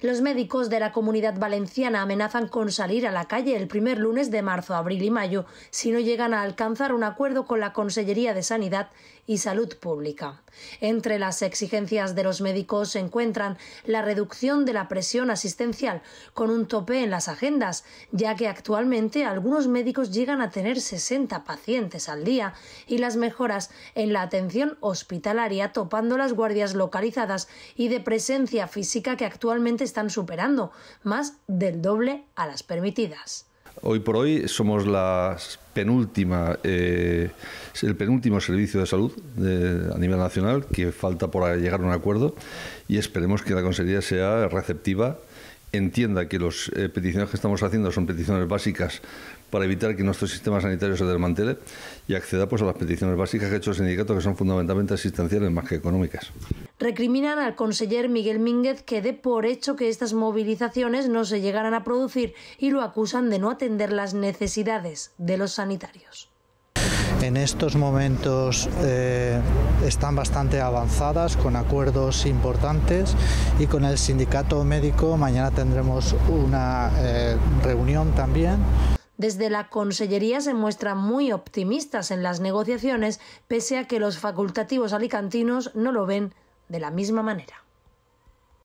Los médicos de la comunidad valenciana amenazan con salir a la calle el primer lunes de marzo, abril y mayo si no llegan a alcanzar un acuerdo con la Consellería de Sanidad y Salud Pública. Entre las exigencias de los médicos se encuentran la reducción de la presión asistencial con un tope en las agendas, ya que actualmente algunos médicos llegan a tener 60 pacientes al día y las mejoras en la atención hospitalaria topando las guardias localizadas y de presencia física que actualmente están superando más del doble a las permitidas. Hoy por hoy somos la eh, el penúltimo servicio de salud a nivel nacional que falta por llegar a un acuerdo y esperemos que la Consejería sea receptiva, entienda que las eh, peticiones que estamos haciendo son peticiones básicas para evitar que nuestro sistema sanitario se desmantele y acceda pues, a las peticiones básicas que ha hecho el sindicato que son fundamentalmente asistenciales más que económicas recriminan al conseller Miguel Mínguez que dé por hecho que estas movilizaciones no se llegaran a producir y lo acusan de no atender las necesidades de los sanitarios en estos momentos eh, están bastante avanzadas con acuerdos importantes y con el sindicato médico mañana tendremos una eh, reunión también. Desde la Consellería se muestran muy optimistas en las negociaciones, pese a que los facultativos alicantinos no lo ven de la misma manera.